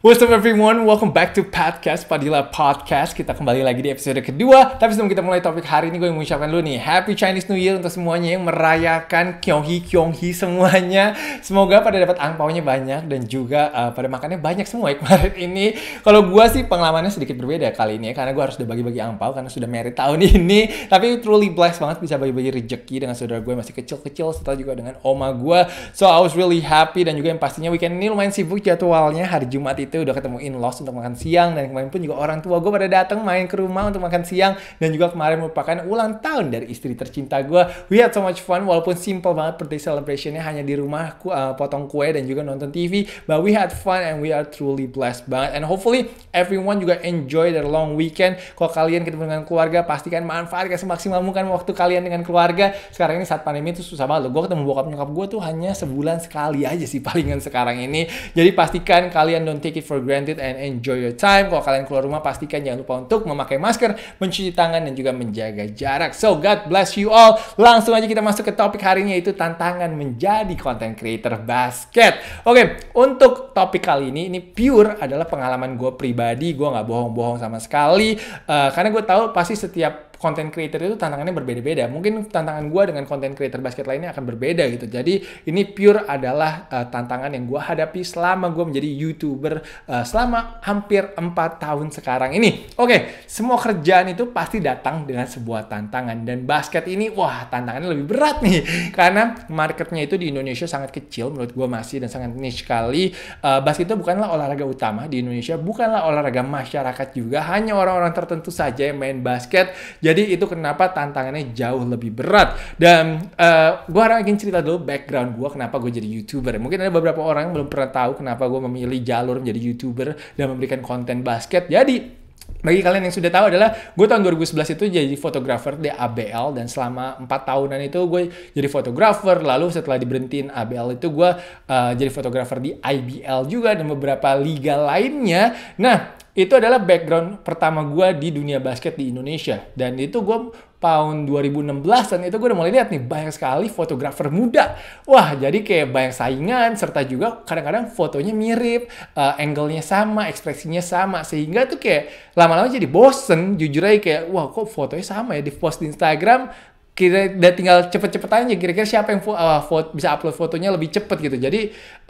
What's up everyone, welcome back to Podcast Padilla Podcast Kita kembali lagi di episode kedua Tapi sebelum kita mulai topik hari ini gue mau ucapkan dulu nih Happy Chinese New Year untuk semuanya yang merayakan Kyonghi Kyonghi semuanya Semoga pada dapat angpaunya banyak dan juga uh, pada makannya banyak semua ya kemarin ini Kalau gue sih pengalamannya sedikit berbeda kali ini ya Karena gue harus udah bagi-bagi angpau karena sudah merit tahun ini Tapi truly blessed banget bisa bagi-bagi rejeki dengan saudara gue masih kecil-kecil setelah juga dengan oma gue So I was really happy dan juga yang pastinya weekend ini lumayan sibuk jadwalnya hari Jumat itu itu udah ketemu in-laws untuk makan siang dan kemarin pun juga orang tua gue pada datang main ke rumah untuk makan siang dan juga kemarin merupakan ulang tahun dari istri tercinta gue. We had so much fun walaupun simple banget seperti celebrationnya hanya di rumah uh, potong kue dan juga nonton TV but we had fun and we are truly blessed banget and hopefully everyone juga enjoy their long weekend. Kalau kalian ketemu dengan keluarga pastikan manfaatkan semaksimal mungkin waktu kalian dengan keluarga. Sekarang ini saat pandemi itu susah banget loh. Gue ketemu bokap nyokap gue tuh hanya sebulan sekali aja sih palingan sekarang ini. Jadi pastikan kalian don't take it for granted and enjoy your time. Kalau kalian keluar rumah, pastikan jangan lupa untuk memakai masker, mencuci tangan, dan juga menjaga jarak. So, God bless you all. Langsung aja kita masuk ke topik hari ini, yaitu tantangan menjadi content creator basket. Oke, okay, untuk topik kali ini, ini pure adalah pengalaman gue pribadi. Gue nggak bohong-bohong sama sekali. Uh, karena gue tahu pasti setiap konten creator itu tantangannya berbeda-beda. Mungkin tantangan gue dengan konten creator basket lainnya akan berbeda gitu. Jadi ini pure adalah uh, tantangan yang gue hadapi selama gue menjadi youtuber uh, selama hampir 4 tahun sekarang ini. Oke, okay, semua kerjaan itu pasti datang dengan sebuah tantangan dan basket ini wah tantangannya lebih berat nih karena marketnya itu di Indonesia sangat kecil menurut gue masih dan sangat niche sekali. Uh, basket itu bukanlah olahraga utama di Indonesia, bukanlah olahraga masyarakat juga, hanya orang-orang tertentu saja yang main basket. Jadi itu kenapa tantangannya jauh lebih berat. Dan uh, eh, gue harap ingin cerita dulu background gue kenapa gue jadi YouTuber. Mungkin ada beberapa orang yang belum pernah tahu kenapa gue memilih jalur menjadi YouTuber dan memberikan konten basket. Jadi bagi kalian yang sudah tahu adalah gue tahun 2011 itu jadi fotografer di ABL dan selama 4 tahunan itu gue jadi fotografer lalu setelah diberhentiin ABL itu gue uh, jadi fotografer di IBL juga dan beberapa liga lainnya nah itu adalah background pertama gue di dunia basket di Indonesia. Dan itu gue tahun 2016 dan itu gue udah mulai lihat nih banyak sekali fotografer muda. Wah jadi kayak banyak saingan serta juga kadang-kadang fotonya mirip, uh, angle-nya sama, ekspresinya sama. Sehingga tuh kayak lama-lama jadi bosen jujur aja kayak wah kok fotonya sama ya di post di Instagram kira udah tinggal cepet-cepet aja kira-kira siapa yang uh, bisa upload fotonya lebih cepet gitu jadi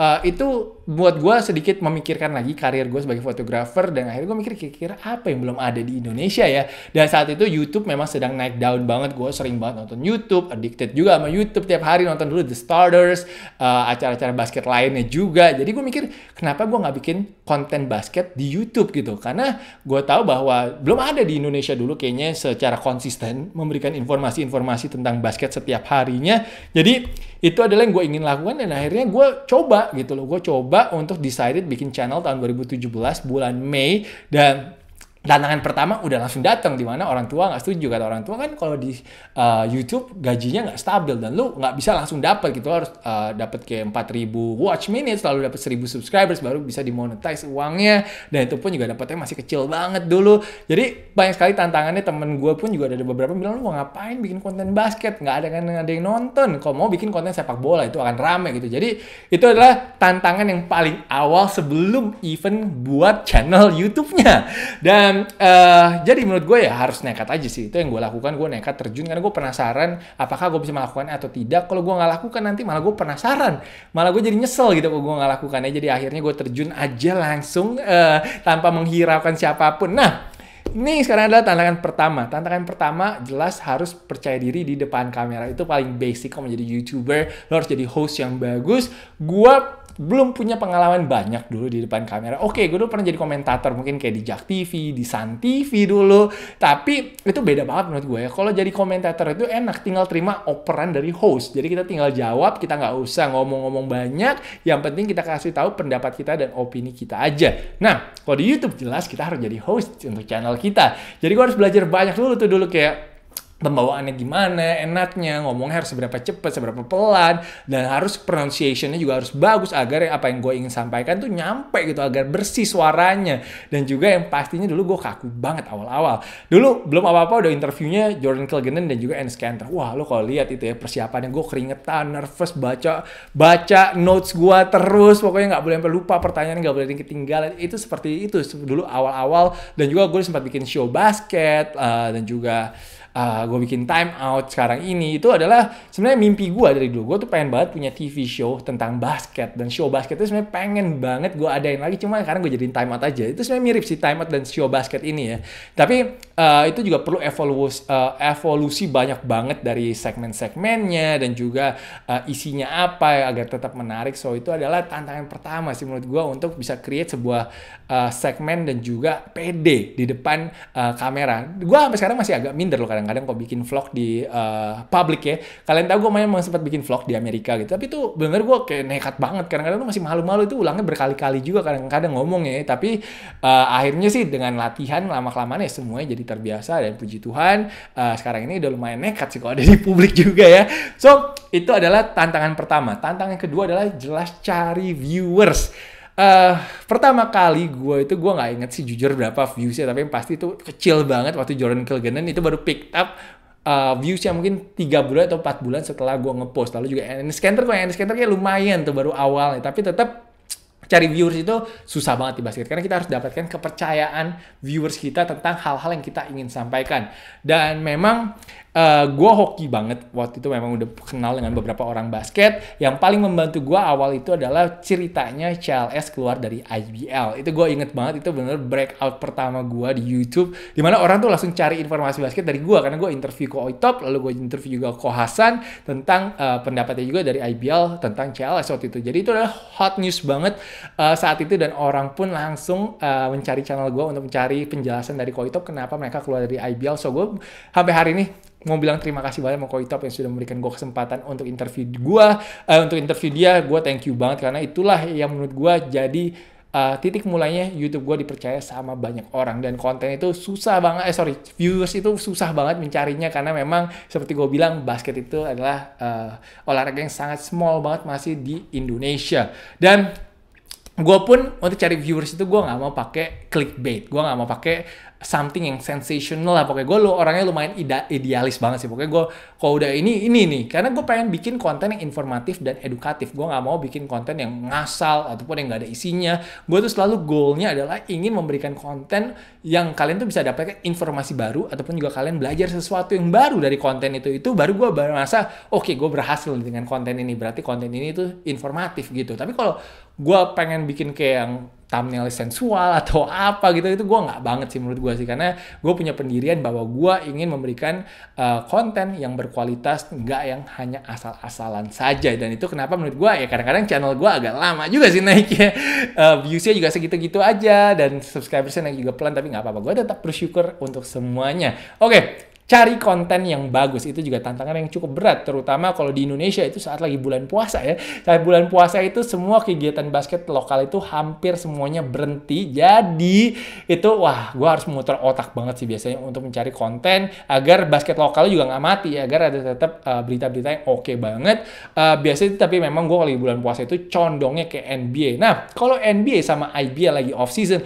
uh, itu buat gue sedikit memikirkan lagi karir gue sebagai fotografer dan akhirnya gue mikir kira-kira apa yang belum ada di Indonesia ya dan saat itu YouTube memang sedang naik down banget gue sering banget nonton YouTube addicted juga sama YouTube tiap hari nonton dulu The Starters acara eh, acara-acara basket lainnya juga jadi gue mikir kenapa gue nggak bikin konten basket di YouTube gitu karena gue tahu bahwa belum ada di Indonesia dulu kayaknya secara konsisten memberikan informasi-informasi tentang basket setiap harinya jadi itu adalah yang gue ingin lakukan dan akhirnya gue coba gitu loh gue coba untuk decided bikin channel tahun 2017 bulan Mei dan tantangan pertama udah langsung datang di mana orang tua nggak setuju kata orang tua kan kalau di uh, YouTube gajinya nggak stabil dan lu nggak bisa langsung dapat gitu harus uh, eh, dapat kayak 4000 watch minutes lalu dapat 1000 subscribers baru bisa dimonetize uangnya dan itu pun juga dapatnya masih kecil banget dulu jadi banyak sekali tantangannya temen gue pun juga ada beberapa bilang lu mau ngapain bikin konten basket nggak ada kan ada yang nonton kalau mau bikin konten sepak bola itu akan rame gitu jadi itu adalah tantangan yang paling awal sebelum event buat channel YouTube-nya dan Nah, uh, jadi menurut gue ya harus nekat aja sih. Itu yang gue lakukan, gue nekat terjun karena gue penasaran apakah gue bisa melakukan atau tidak. Kalau gue nggak lakukan nanti malah gue penasaran, malah gue jadi nyesel gitu kalau gue nggak lakukannya. Jadi akhirnya gue terjun aja langsung uh, tanpa menghiraukan siapapun. Nah, ini sekarang adalah tantangan pertama. Tantangan pertama jelas harus percaya diri di depan kamera. Itu paling basic kalau menjadi YouTuber. Lo harus jadi host yang bagus. Gua belum punya pengalaman banyak dulu di depan kamera. Oke, gue dulu pernah jadi komentator mungkin kayak di Jak TV, di Sun TV dulu. Tapi itu beda banget menurut gue ya. Kalau jadi komentator itu enak, tinggal terima operan dari host. Jadi kita tinggal jawab, kita nggak usah ngomong-ngomong banyak. Yang penting kita kasih tahu pendapat kita dan opini kita aja. Nah, kalau di YouTube jelas kita harus jadi host untuk channel kita. Jadi gue harus belajar banyak dulu tuh dulu kayak pembawaannya gimana, enaknya, ngomongnya harus seberapa cepat, seberapa pelan, dan harus pronunciationnya juga harus bagus agar apa yang gue ingin sampaikan tuh nyampe gitu, agar bersih suaranya. Dan juga yang pastinya dulu gue kaku banget awal-awal. Dulu belum apa-apa udah interviewnya Jordan Kilgannon dan juga Enes Kanter. Wah lo kalau lihat itu ya persiapannya gue keringetan, nervous, baca baca notes gue terus, pokoknya gak boleh sampai lupa pertanyaan, gak boleh ketinggalan. Itu seperti itu dulu awal-awal. Dan juga gue sempat bikin show basket uh, dan juga uh, ah, gue bikin time out sekarang ini itu adalah sebenarnya mimpi gue dari dulu gue tuh pengen banget punya TV show tentang basket dan show basket itu sebenarnya pengen banget gue adain lagi cuma sekarang gue jadiin time out aja itu sebenarnya mirip sih time out dan show basket ini ya tapi uh, itu juga perlu evolusi uh, eh, evolusi banyak banget dari segmen-segmennya dan juga uh, isinya apa ya, agar tetap menarik so itu adalah tantangan pertama sih menurut gue untuk bisa create sebuah uh, segmen dan juga PD di depan uh, kamera gue sampai sekarang masih agak minder loh karena kadang-kadang kok bikin vlog di uh, public ya kalian tahu gue memang sempat bikin vlog di Amerika gitu tapi itu bener gue kayak nekat banget kadang-kadang masih malu-malu itu ulangnya berkali-kali juga kadang-kadang ngomong ya tapi uh, akhirnya sih dengan latihan lama-kelamaan ya semuanya jadi terbiasa dan puji Tuhan uh, sekarang ini udah lumayan nekat sih kalau ada di publik juga ya so itu adalah tantangan pertama tantangan kedua adalah jelas cari viewers uh, pertama kali gue itu gue nggak inget sih jujur berapa viewsnya tapi yang pasti itu kecil banget waktu Jordan Kilgannon itu baru picked up uh, viewsnya mungkin tiga bulan atau empat bulan setelah gue ngepost lalu juga N Scanter kok N Scanter kayak lumayan tuh baru awalnya tapi tetap cari viewers itu susah banget di basket karena kita harus dapatkan kepercayaan viewers kita tentang hal-hal yang kita ingin sampaikan dan memang uh, eh, gue hoki banget waktu itu memang udah kenal dengan beberapa orang basket yang paling membantu gue awal itu adalah ceritanya CLS keluar dari IBL itu gue inget banget itu bener breakout pertama gue di YouTube dimana orang tuh langsung cari informasi basket dari gue karena gue interview ko Oitop lalu gue interview juga ko Hasan tentang uh, pendapatnya juga dari IBL tentang CLS waktu itu jadi itu adalah hot news banget uh, saat itu dan orang pun langsung uh, mencari channel gue untuk mencari penjelasan dari ko Oitop kenapa mereka keluar dari IBL so gue sampai hari ini mau bilang terima kasih banyak mau Koitop yang sudah memberikan gue kesempatan untuk interview gue, uh, untuk interview dia, gue thank you banget karena itulah yang menurut gue jadi uh, titik mulanya YouTube gue dipercaya sama banyak orang dan konten itu susah banget, eh sorry, viewers itu susah banget mencarinya karena memang seperti gue bilang basket itu adalah uh, olahraga yang sangat small banget masih di Indonesia dan gue pun untuk cari viewers itu gue nggak mau pakai clickbait gue nggak mau pakai something yang sensational lah pokoknya gue lo orangnya lumayan ide idealis banget sih pokoknya gue kalau udah ini ini nih karena gue pengen bikin konten yang informatif dan edukatif gue nggak mau bikin konten yang ngasal ataupun yang gak ada isinya gue tuh selalu goalnya adalah ingin memberikan konten yang kalian tuh bisa dapatkan informasi baru ataupun juga kalian belajar sesuatu yang baru dari konten itu itu baru gue merasa oke okay, gue berhasil dengan konten ini berarti konten ini tuh informatif gitu tapi kalau gue pengen bikin kayak yang thumbnail sensual atau apa gitu itu gue nggak banget sih menurut gue sih karena gue punya pendirian bahwa gue ingin memberikan uh, konten yang berkualitas nggak yang hanya asal-asalan saja dan itu kenapa menurut gue ya kadang-kadang channel gue agak lama juga sih naiknya uh, viewsnya juga segitu-gitu aja dan subscribersnya naik juga pelan tapi nggak apa-apa gue tetap bersyukur untuk semuanya oke okay, cari konten yang bagus itu juga tantangan yang cukup berat terutama kalau di Indonesia itu saat lagi bulan puasa ya saat bulan puasa itu semua kegiatan basket lokal itu hampir semuanya berhenti jadi itu wah gue harus memutar otak banget sih biasanya untuk mencari konten agar basket lokal juga nggak mati agar ada tetap eh, berita-berita yang oke okay banget uh, biasanya tapi memang gue kalau di bulan puasa itu condongnya ke NBA nah kalau NBA sama IBL lagi off season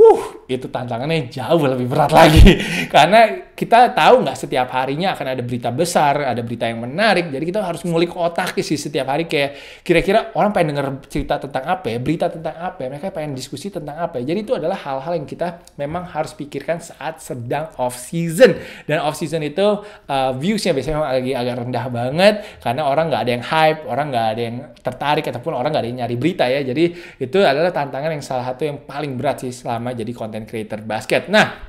Wuh, itu tantangannya jauh lebih berat lagi. Karena kita tahu nggak setiap harinya akan ada berita besar, ada berita yang menarik. Jadi kita harus ngulik otak sih setiap hari kayak kira-kira orang pengen denger cerita tentang apa ya, berita tentang apa ya, mereka pengen diskusi tentang apa ya. Jadi itu adalah hal-hal yang kita memang harus pikirkan saat sedang off season. Dan off season itu uh, viewsnya biasanya memang lagi agak rendah banget karena orang nggak ada yang hype, orang nggak ada yang tertarik ataupun orang nggak ada yang nyari berita ya. Jadi itu adalah tantangan yang salah satu yang paling berat sih selama pertama jadi content creator basket. Nah,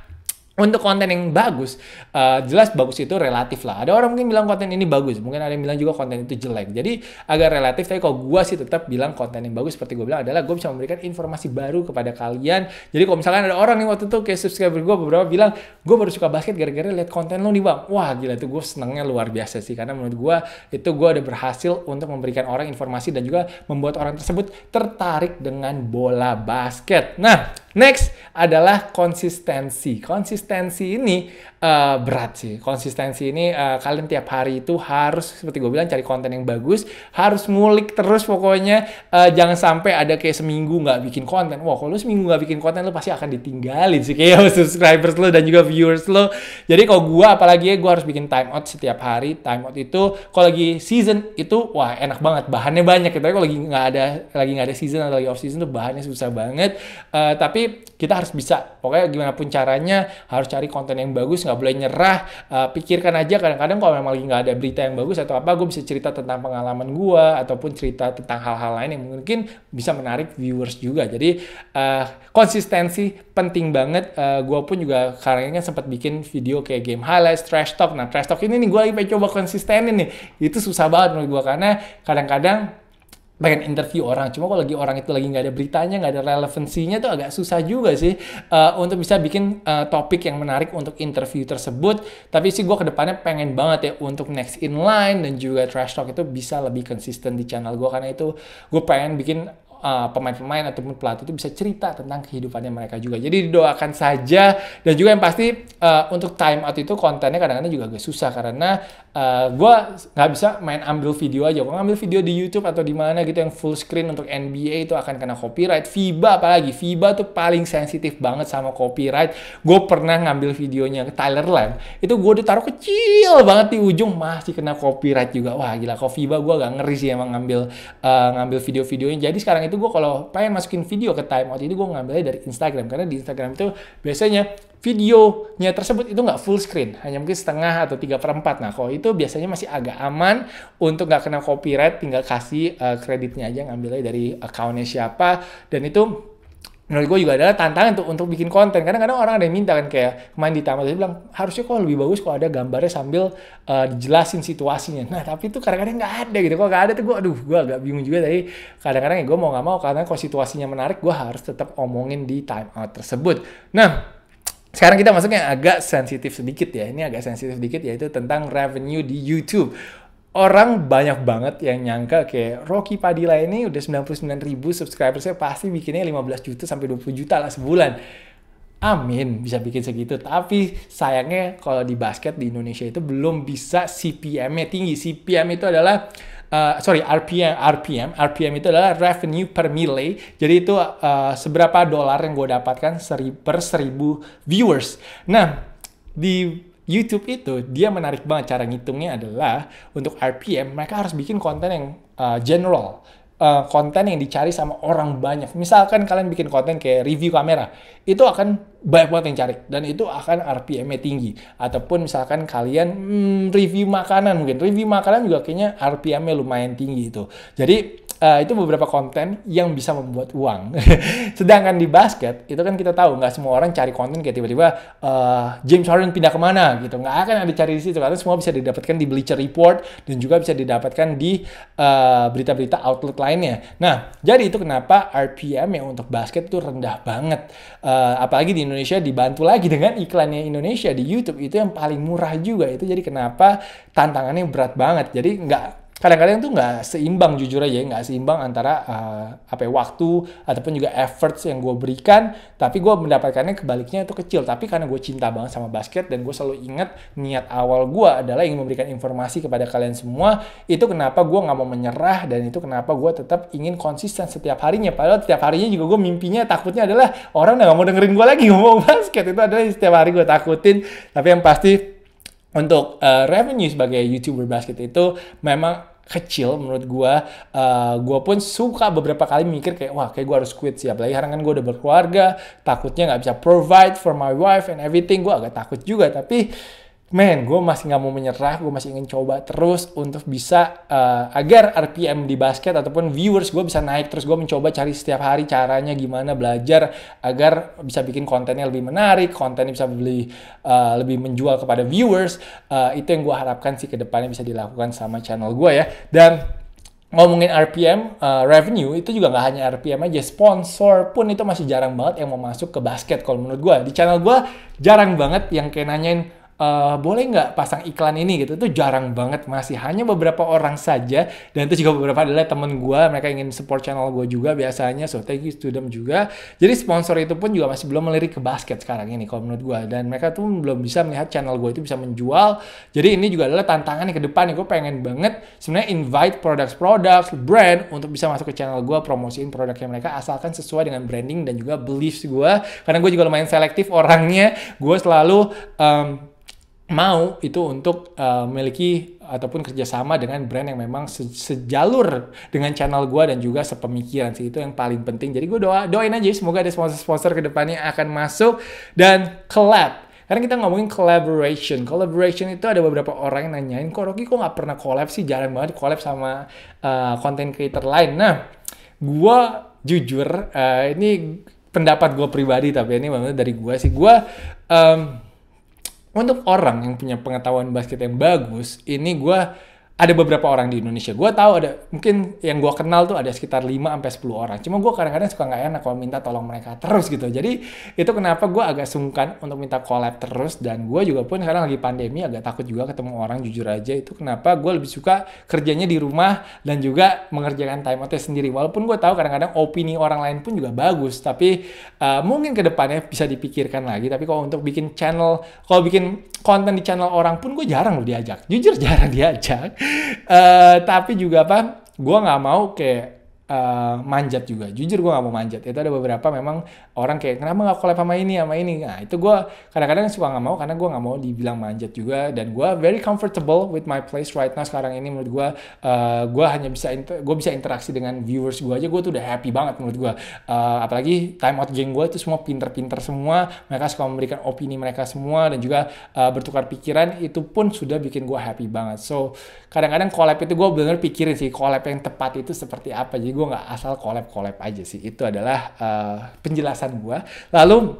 untuk konten yang bagus, uh, jelas bagus itu relatif lah. Ada orang mungkin bilang konten ini bagus, mungkin ada yang bilang juga konten itu jelek. Jadi agak relatif, tapi kalau gue sih tetap bilang konten yang bagus seperti gue bilang adalah gue bisa memberikan informasi baru kepada kalian. Jadi kalau misalkan ada orang yang waktu itu kayak subscriber gue beberapa bilang, gue baru suka basket gara-gara lihat konten lo nih bang. Wah gila itu gue senangnya luar biasa sih, karena menurut gue itu gue ada berhasil untuk memberikan orang informasi dan juga membuat orang tersebut tertarik dengan bola basket. Nah, Next adalah konsistensi. Konsistensi ini uh, berat sih. Konsistensi ini uh, kalian tiap hari itu harus seperti gue bilang cari konten yang bagus, harus ngulik terus pokoknya uh, jangan sampai ada kayak seminggu nggak bikin konten. Wah kalau lu seminggu nggak bikin konten lu pasti akan ditinggalin sih kayak subscribers lo dan juga viewers lo. Jadi kalau gue apalagi ya gue harus bikin time out setiap hari. Time out itu kalau lagi season itu wah enak banget bahannya banyak. Tapi kalau lagi nggak ada lagi nggak ada season atau lagi off season tuh bahannya susah banget. Uh, tapi tapi kita harus bisa. Pokoknya gimana pun caranya harus cari konten yang bagus, nggak boleh nyerah. Uh, pikirkan aja kadang-kadang kalau memang lagi nggak ada berita yang bagus atau apa, gue bisa cerita tentang pengalaman gue ataupun cerita tentang hal-hal lain yang mungkin bisa menarik viewers juga. Jadi uh, konsistensi penting banget. Uh, eh, gue pun juga karena sempat bikin video kayak game highlight trash talk. Nah trash talk ini nih gue lagi pengen coba konsistenin nih. Itu susah banget menurut gue karena kadang-kadang pengen interview orang. Cuma kalau lagi orang itu lagi nggak ada beritanya, nggak ada relevansinya tuh agak susah juga sih uh, untuk bisa bikin uh, topik yang menarik untuk interview tersebut. Tapi sih gue kedepannya pengen banget ya untuk next in line dan juga trash talk itu bisa lebih konsisten di channel gue karena itu gue pengen bikin Uh, pemain-pemain ataupun pelatih itu bisa cerita tentang kehidupannya mereka juga. Jadi didoakan saja dan juga yang pasti uh, untuk time out itu kontennya kadang-kadang juga agak susah karena uh, gue nggak bisa main ambil video aja. Gue ngambil video di YouTube atau di mana gitu yang full screen untuk NBA itu akan kena copyright. FIBA apalagi FIBA tuh paling sensitif banget sama copyright. Gue pernah ngambil videonya ke Tyler Lamb itu gue ditaruh kecil banget di ujung masih kena copyright juga. Wah gila kok FIBA gue gak ngeri sih emang ngambil uh, ngambil video-videonya. Jadi sekarang itu itu gue kalau pengen masukin video ke timeout itu gue ngambilnya dari Instagram karena di Instagram itu biasanya videonya tersebut itu nggak full screen hanya mungkin setengah atau tiga perempat nah kalau itu biasanya masih agak aman untuk nggak kena copyright tinggal kasih uh, kreditnya aja ngambilnya dari accountnya siapa dan itu menurut gue juga adalah tantangan untuk untuk bikin konten karena kadang orang ada yang minta kan kayak main di taman dia bilang harusnya kok lebih bagus kok ada gambarnya sambil uh, dijelasin situasinya nah tapi itu kadang-kadang nggak ada gitu Kok nggak ada tuh gue aduh gue agak bingung juga tadi kadang-kadang ya gue mau nggak mau karena kalau situasinya menarik gue harus tetap omongin di time out tersebut nah sekarang kita masuknya agak sensitif sedikit ya. Ini agak sensitif sedikit yaitu tentang revenue di YouTube orang banyak banget yang nyangka kayak Rocky Padilla ini udah 99 ribu subscribersnya pasti bikinnya 15 juta sampai 20 juta lah sebulan. Amin bisa bikin segitu. Tapi sayangnya kalau di basket di Indonesia itu belum bisa CPM-nya tinggi. CPM itu adalah Uh, sorry RPM RPM RPM itu adalah revenue per mile jadi itu uh, seberapa dolar yang gue dapatkan seri, per seribu viewers nah di YouTube itu dia menarik banget cara ngitungnya adalah untuk RPM mereka harus bikin konten yang uh, general uh, konten yang dicari sama orang banyak. Misalkan kalian bikin konten kayak review kamera, itu akan banyak banget yang cari dan itu akan RPM-nya tinggi ataupun misalkan kalian hmm, review makanan mungkin review makanan juga kayaknya RPM-nya lumayan tinggi itu jadi uh, itu beberapa konten yang bisa membuat uang. Sedangkan di basket itu kan kita tahu nggak semua orang cari konten kayak tiba-tiba uh, James Harden pindah kemana gitu. Nggak akan ada cari di situ karena semua bisa didapatkan di Bleacher Report dan juga bisa didapatkan di eh, berita-berita uh, outlet lainnya. Nah jadi itu kenapa RPM yang untuk basket itu rendah banget. Uh, apalagi di Indonesia dibantu lagi dengan iklannya Indonesia di YouTube itu yang paling murah juga itu jadi kenapa tantangannya berat banget jadi nggak kadang-kadang tuh nggak seimbang jujur aja nggak seimbang antara uh, apa ya, waktu ataupun juga efforts yang gue berikan tapi gue mendapatkannya kebaliknya itu kecil tapi karena gue cinta banget sama basket dan gue selalu ingat niat awal gue adalah ingin memberikan informasi kepada kalian semua itu kenapa gue nggak mau menyerah dan itu kenapa gue tetap ingin konsisten setiap harinya padahal setiap harinya juga gue mimpinya takutnya adalah orang udah nggak mau dengerin gue lagi ngomong basket itu adalah setiap hari gue takutin tapi yang pasti untuk uh, revenue sebagai youtuber basket itu memang kecil menurut gue uh, gue pun suka beberapa kali mikir kayak wah kayak gue harus quit sih apalagi sekarang kan gue udah berkeluarga takutnya nggak bisa provide for my wife and everything gue agak takut juga tapi men gue masih nggak mau menyerah gue masih ingin coba terus untuk bisa uh, agar RPM di basket ataupun viewers gue bisa naik terus gue mencoba cari setiap hari caranya gimana belajar agar bisa bikin kontennya lebih menarik kontennya bisa beli uh, lebih menjual kepada viewers uh, itu yang gue harapkan sih kedepannya bisa dilakukan sama channel gue ya dan ngomongin RPM uh, revenue itu juga nggak hanya RPM aja sponsor pun itu masih jarang banget yang mau masuk ke basket kalau menurut gue di channel gue jarang banget yang kayak nanyain Uh, boleh nggak pasang iklan ini gitu itu jarang banget masih hanya beberapa orang saja dan itu juga beberapa adalah temen gue mereka ingin support channel gue juga biasanya so thank you to them juga jadi sponsor itu pun juga masih belum melirik ke basket sekarang ini kalau menurut gue dan mereka tuh belum bisa melihat channel gue itu bisa menjual jadi ini juga adalah tantangan yang ke depan gue pengen banget sebenarnya invite products products brand untuk bisa masuk ke channel gue promosiin produknya mereka asalkan sesuai dengan branding dan juga beliefs gue karena gue juga lumayan selektif orangnya gue selalu um, mau itu untuk uh, eh, memiliki ataupun kerjasama dengan brand yang memang se sejalur dengan channel gue dan juga sepemikiran sih itu yang paling penting jadi gue doa doain aja ya, semoga ada sponsor-sponsor kedepannya akan masuk dan collab karena kita ngomongin collaboration. Collaboration itu ada beberapa orang yang nanyain, kok Rocky kok nggak pernah collab sih? Jarang banget collab sama uh, creator lain. Nah, gue jujur, uh, ini pendapat gue pribadi, tapi ini memang dari gue sih. Gue um, untuk orang yang punya pengetahuan basket yang bagus, ini gue ada beberapa orang di Indonesia. Gue tahu ada mungkin yang gue kenal tuh ada sekitar 5 sampai 10 orang. Cuma gue kadang-kadang suka nggak enak kalau minta tolong mereka terus gitu. Jadi itu kenapa gue agak sungkan untuk minta collab terus dan gue juga pun sekarang lagi pandemi agak takut juga ketemu orang jujur aja itu kenapa gue lebih suka kerjanya di rumah dan juga mengerjakan time out sendiri. Walaupun gue tahu kadang-kadang opini orang lain pun juga bagus tapi uh, mungkin kedepannya bisa dipikirkan lagi. Tapi kalau untuk bikin channel, kalau bikin konten di channel orang pun gue jarang loh diajak jujur jarang diajak uh, tapi juga apa gue nggak mau kayak uh, manjat juga. Jujur gue gak mau manjat. Itu ada beberapa memang orang kayak kenapa gak collab sama ini sama ini. Nah itu gue kadang-kadang suka gak mau karena gue gak mau dibilang manjat juga. Dan gue very comfortable with my place right now sekarang ini menurut gue. Uh, gue hanya bisa gue bisa interaksi dengan viewers gue aja gue tuh udah happy banget menurut gue. Uh, apalagi time out geng gue itu semua pinter-pinter semua. Mereka suka memberikan opini mereka semua dan juga uh, bertukar pikiran itu pun sudah bikin gue happy banget. So kadang-kadang collab itu gue bener-bener pikirin sih collab yang tepat itu seperti apa. Jadi gue gue nggak asal collab-collab aja sih. Itu adalah uh, penjelasan gue. Lalu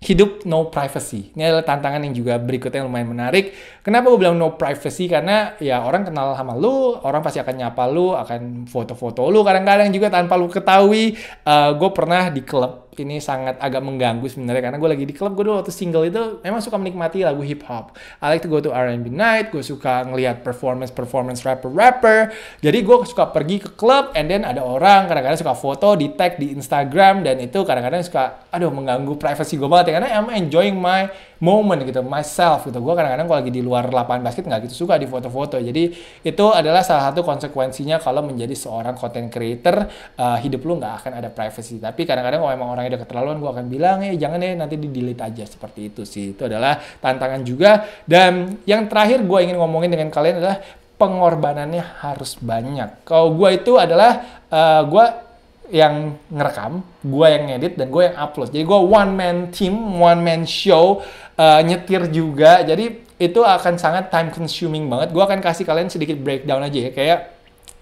hidup no privacy. Ini adalah tantangan yang juga berikutnya lumayan menarik. Kenapa gue bilang no privacy? Karena ya orang kenal sama lu, orang pasti akan nyapa lu, akan foto-foto lu. Kadang-kadang juga tanpa lu ketahui, uh, eh, gue pernah di klub ini sangat agak mengganggu sebenarnya karena gue lagi di klub gue dulu waktu single itu memang suka menikmati lagu hip hop. I like to go to R&B night, gue suka ngelihat performance performance rapper rapper. Jadi gue suka pergi ke klub and then ada orang kadang-kadang suka foto di tag di Instagram dan itu kadang-kadang suka aduh mengganggu privacy gue banget ya karena I'm enjoying my moment gitu, myself gitu. Gue kadang-kadang kalau lagi di luar lapangan basket nggak gitu suka di foto-foto. Jadi itu adalah salah satu konsekuensinya kalau menjadi seorang content creator, uh, hidup lu nggak akan ada privacy. Tapi kadang-kadang kalau emang orangnya udah keterlaluan, gue akan bilang, eh jangan deh nanti di delete aja seperti itu sih. Itu adalah tantangan juga. Dan yang terakhir gue ingin ngomongin dengan kalian adalah pengorbanannya harus banyak. Kalau gue itu adalah uh, eh, gue yang ngerekam, gue yang ngedit, dan gue yang upload. Jadi gue one man team, one man show uh, nyetir juga. Jadi itu akan sangat time consuming banget. Gue akan kasih kalian sedikit breakdown aja ya. Kayak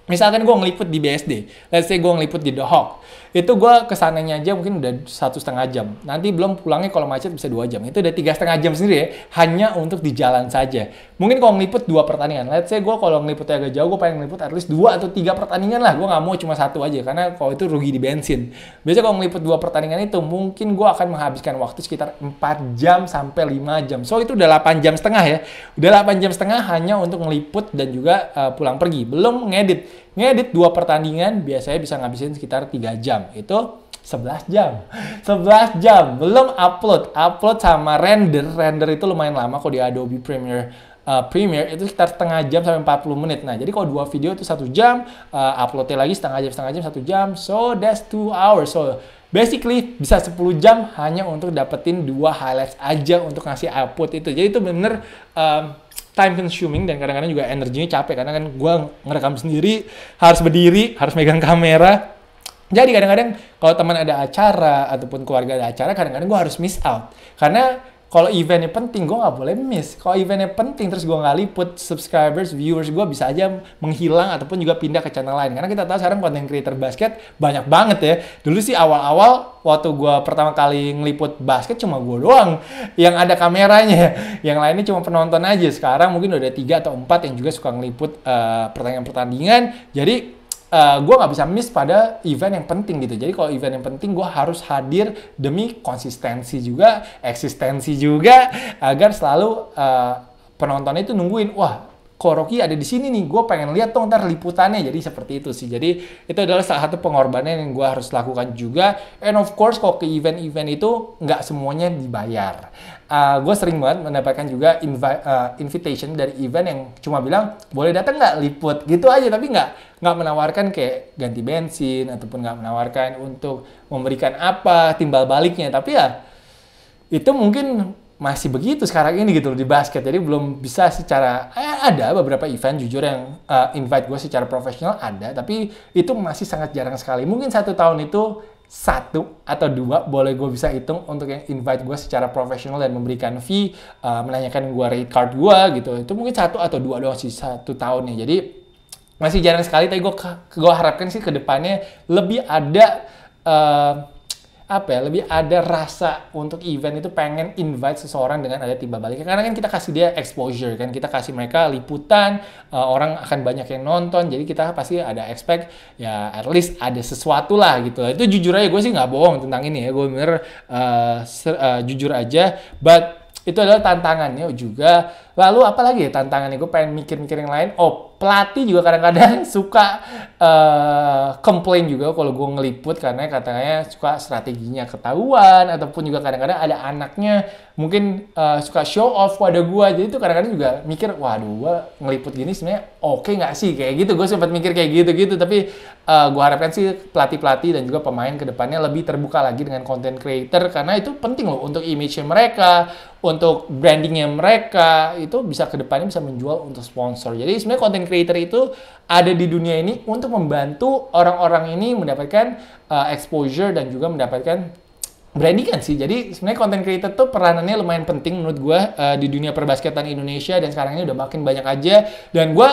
misalkan gue ngeliput di BSD, let's say gue ngeliput di The Hawk itu gue kesananya aja mungkin udah satu setengah jam. Nanti belum pulangnya kalau macet bisa dua jam. Itu udah tiga setengah jam sendiri ya, hanya untuk di jalan saja. Mungkin kalau ngeliput dua pertandingan, let's say gue kalau ngeliputnya agak jauh, gue pengen ngeliput at least dua atau tiga pertandingan lah. Gue nggak mau cuma satu aja, karena kalau itu rugi di bensin. Biasanya kalau ngeliput dua pertandingan itu, mungkin gue akan menghabiskan waktu sekitar empat jam sampai lima jam. So itu udah delapan jam setengah ya. Udah delapan jam setengah hanya untuk ngeliput dan juga uh, pulang pergi. Belum ngedit Ngedit dua pertandingan biasanya bisa ngabisin sekitar 3 jam. Itu 11 jam. 11 jam. Belum upload. Upload sama render. Render itu lumayan lama kok di Adobe Premiere uh, Premiere itu sekitar setengah jam sampai 40 menit. Nah, jadi kalau dua video itu satu jam, uh, uploadnya lagi setengah jam, setengah jam, satu jam. So, that's two hours. So, basically bisa 10 jam hanya untuk dapetin dua highlights aja untuk ngasih output itu. Jadi itu bener time consuming dan kadang-kadang juga energinya capek karena kan gue ngerekam sendiri harus berdiri harus megang kamera jadi kadang-kadang kalau teman ada acara ataupun keluarga ada acara kadang-kadang gue harus miss out karena kalau eventnya penting gue nggak boleh miss kalau eventnya penting terus gue nggak liput subscribers viewers gue bisa aja menghilang ataupun juga pindah ke channel lain karena kita tahu sekarang konten creator basket banyak banget ya dulu sih awal-awal waktu gue pertama kali ngeliput basket cuma gue doang yang ada kameranya yang lainnya cuma penonton aja sekarang mungkin udah tiga atau empat yang juga suka ngeliput uh, eh, pertandingan pertandingan jadi uh, eh, gue nggak bisa miss pada event yang penting gitu. Jadi kalau event yang penting gue harus hadir demi konsistensi juga, eksistensi juga, agar selalu uh, penontonnya itu nungguin, wah kok ada di sini nih, gue pengen lihat dong ntar liputannya. Jadi seperti itu sih. Jadi itu adalah salah satu pengorbanan yang gue harus lakukan juga. And of course kalau ke event-event itu nggak semuanya dibayar uh, ah, gue sering banget mendapatkan juga invi uh, invitation dari event yang cuma bilang boleh datang nggak liput gitu aja tapi nggak nggak menawarkan kayak ganti bensin ataupun nggak menawarkan untuk memberikan apa timbal baliknya tapi ya itu mungkin masih begitu sekarang ini gitu loh di basket jadi belum bisa secara eh, ada beberapa event jujur yang uh, invite gue secara profesional ada tapi itu masih sangat jarang sekali mungkin satu tahun itu satu atau dua boleh gue bisa hitung untuk yang invite gue secara profesional dan memberikan fee uh, menanyakan gue rate card gue gitu itu mungkin satu atau dua doang sih satu tahunnya jadi masih jarang sekali tapi gue gue harapkan sih kedepannya lebih ada uh, apa ya lebih ada rasa untuk event itu pengen invite seseorang dengan ada tiba balik karena kan kita kasih dia exposure kan kita kasih mereka liputan uh, orang akan banyak yang nonton jadi kita pasti ada expect ya at least ada sesuatu lah gitu itu jujur aja gue sih nggak bohong tentang ini ya gue bener uh, uh, jujur aja but itu adalah tantangannya juga Lalu apa lagi ya tantangan? Gue pengen mikir-mikir yang lain. Oh, pelatih juga kadang-kadang suka uh, komplain juga kalau gue ngeliput karena katanya suka strateginya ketahuan ataupun juga kadang-kadang ada anaknya mungkin uh, suka show off pada gue. Jadi itu kadang-kadang juga mikir, waduh gue ngeliput gini sebenarnya oke okay nggak sih kayak gitu. Gue sempat mikir kayak gitu-gitu. Tapi uh, eh, gue harapkan sih pelatih-pelatih dan juga pemain kedepannya lebih terbuka lagi dengan content creator karena itu penting loh untuk image mereka, untuk brandingnya mereka itu bisa kedepannya bisa menjual untuk sponsor. Jadi sebenarnya content creator itu ada di dunia ini untuk membantu orang-orang ini mendapatkan uh, exposure dan juga mendapatkan brandingan sih. Jadi sebenarnya content creator tuh peranannya lumayan penting menurut gue uh, di dunia perbasketan Indonesia dan sekarang ini udah makin banyak aja. Dan gue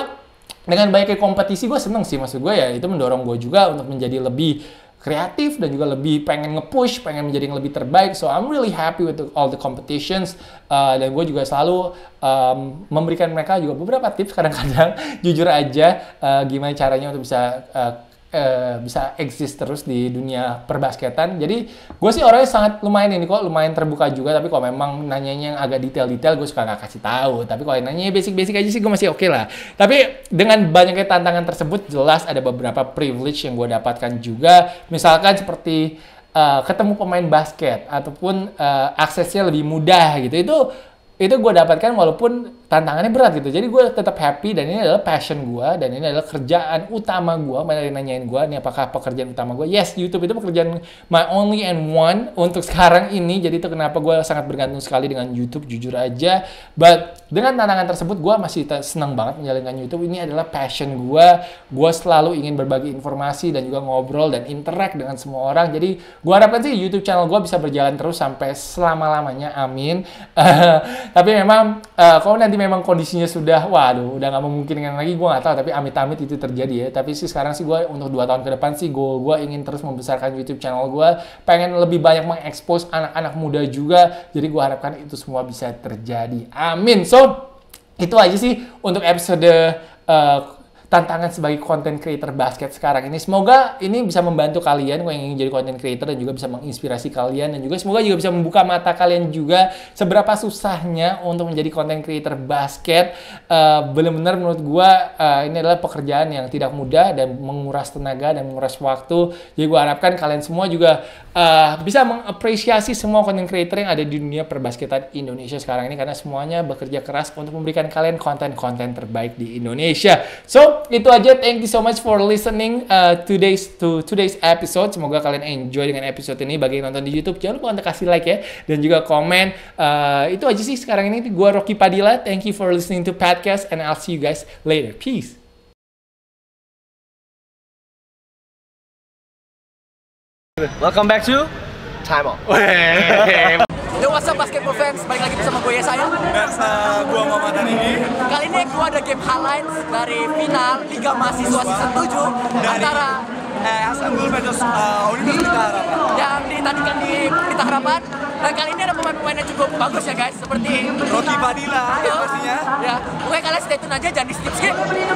dengan banyaknya kompetisi gue seneng sih maksud gue ya itu mendorong gue juga untuk menjadi lebih kreatif dan juga lebih pengen nge-push, pengen menjadi yang lebih terbaik. So I'm really happy with all the competitions uh, dan gue juga selalu um, memberikan mereka juga beberapa tips kadang-kadang jujur aja uh, gimana caranya untuk bisa uh, uh, bisa eksis terus di dunia perbasketan. Jadi gue sih orangnya sangat lumayan ini kok, lumayan terbuka juga. Tapi kalau memang nanyanya yang agak detail-detail, gue suka nggak kasih tahu. Tapi kalau yang nanya basic-basic aja sih gue masih oke okay lah. Tapi dengan banyaknya tantangan tersebut, jelas ada beberapa privilege yang gue dapatkan juga. Misalkan seperti uh, ketemu pemain basket ataupun uh, aksesnya lebih mudah gitu. Itu itu gue dapatkan walaupun tantangannya berat gitu. Jadi gue tetap happy dan ini adalah passion gue dan ini adalah kerjaan utama gue. Mereka nanyain gue, ini apakah pekerjaan utama gue? Yes, YouTube itu pekerjaan my only and one untuk sekarang ini. Jadi itu kenapa gue sangat bergantung sekali dengan YouTube, jujur aja. But dengan tantangan tersebut, gue masih senang banget menjalankan YouTube. Ini adalah passion gue. Gue selalu ingin berbagi informasi dan juga ngobrol dan interact dengan semua orang. Jadi gue harapkan sih YouTube channel gue bisa berjalan terus sampai selama-lamanya. Amin. tapi memang eh, kalau nanti memang kondisinya sudah, waduh, udah nggak memungkinkan lagi, gue nggak tahu. Tapi amit-amit itu terjadi ya. Tapi sih sekarang sih gue untuk dua tahun ke depan sih gue gue ingin terus membesarkan YouTube channel gue. Pengen lebih banyak mengekspos anak-anak muda juga. Jadi gue harapkan itu semua bisa terjadi. Amin. So, itu aja sih untuk episode uh, tantangan sebagai content creator basket sekarang ini. Semoga ini bisa membantu kalian yang ingin jadi content creator dan juga bisa menginspirasi kalian dan juga semoga juga bisa membuka mata kalian juga seberapa susahnya untuk menjadi content creator basket. Uh, Benar-benar menurut gua uh, ini adalah pekerjaan yang tidak mudah dan menguras tenaga dan menguras waktu. Jadi gua harapkan kalian semua juga uh, bisa mengapresiasi semua content creator yang ada di dunia perbasketan Indonesia sekarang ini karena semuanya bekerja keras untuk memberikan kalian konten-konten terbaik di Indonesia. So, itu aja. Thank you so much for listening uh, today's to today's episode. Semoga kalian enjoy dengan episode ini. Bagi yang nonton di YouTube, jangan lupa untuk kasih like ya dan juga komen. Uh, itu aja sih sekarang ini. gue Rocky Padilla. Thank you for listening to podcast and I'll see you guys later. Peace. Welcome back to Time Off. Yo what's up basketball fans, balik lagi bersama gue Yesaya Dan uh, gue mama hari ini Kali ini gue ada game highlights dari final Liga Mahasiswa Season 7 dari, Antara eh, Hasan Gul uh, Universitas Pelita Harapan Yang ditandingkan di Pelita Harapan Dan kali ini ada pemain-pemain yang cukup bagus ya guys Seperti Rocky Padilla ya pastinya Ya, pokoknya kalian stay tune aja, jangan di skip-skip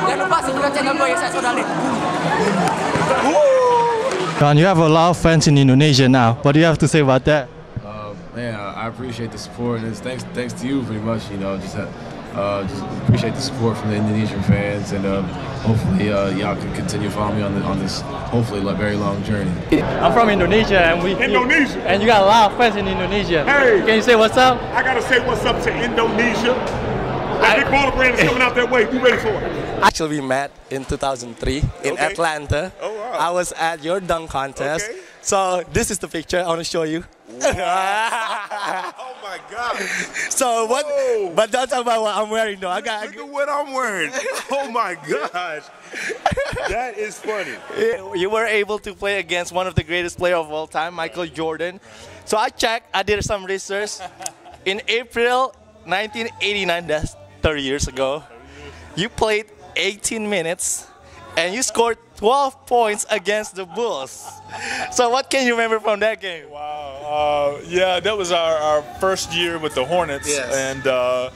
Jangan lupa subscribe channel gue Yesaya Sodalin Woo! Kan, you have a lot of fans in Indonesia now. What do you have to say about that? man, I appreciate the support, and it's thanks thanks to you pretty much. You know, just uh, uh just appreciate the support from the Indonesian fans, and uh, hopefully uh, y'all can continue following me on the, on this hopefully like, very long journey. I'm from Indonesia, and we Indonesia, and you got a lot of fans in Indonesia. Hey, can you say what's up? I gotta say what's up to Indonesia. That I, big baller brand is coming out that way. Be ready for it. Actually, we met in 2003 in okay. Atlanta. Oh, wow. I was at your dunk contest. Okay so this is the picture I want to show you. Wow. oh my God! So what? Whoa. But talk about what I'm wearing, though. I got. Look at what I'm wearing. oh my gosh! that is funny. You were able to play against one of the greatest players of all time, Michael Jordan. So I checked. I did some research. In April 1989, that's 30 years ago. You played 18 minutes, and you scored 12 points against the Bulls. So what can you remember from that game? Wow. Uh, yeah, that was our, our, first year with the Hornets. Yes. And uh,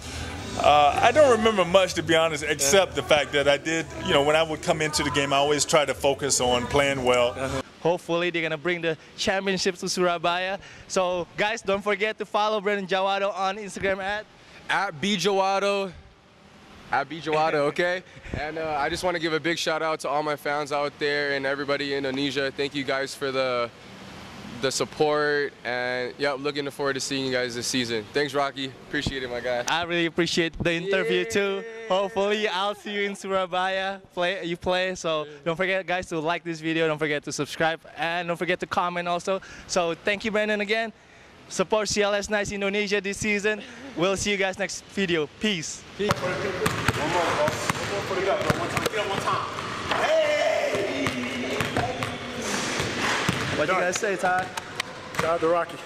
uh, I don't remember much, to be honest, except yeah. the fact that I did, you know, when I would come into the game, I always try to focus on playing well. Uh-huh. Hopefully, they're going to bring the championship to Surabaya. So, guys, don't forget to follow Brandon Jawado on Instagram at... At B Jawado at Bijoada, okay? and uh, I just want to give a big shout out to all my fans out there and everybody in Indonesia. Thank you guys for the the support and yeah, looking forward to seeing you guys this season. Thanks, Rocky. Appreciate it, my guy. I really appreciate the interview yeah. too. Hopefully, I'll see you in Surabaya. Play, you play. So don't forget, guys, to like this video. Don't forget to subscribe and don't forget to comment also. So thank you, Brandon, again. Support CLS Nice Indonesia this season. We'll see you guys next video. Peace. Peace. What you guys say, Todd? Shout the Rocky.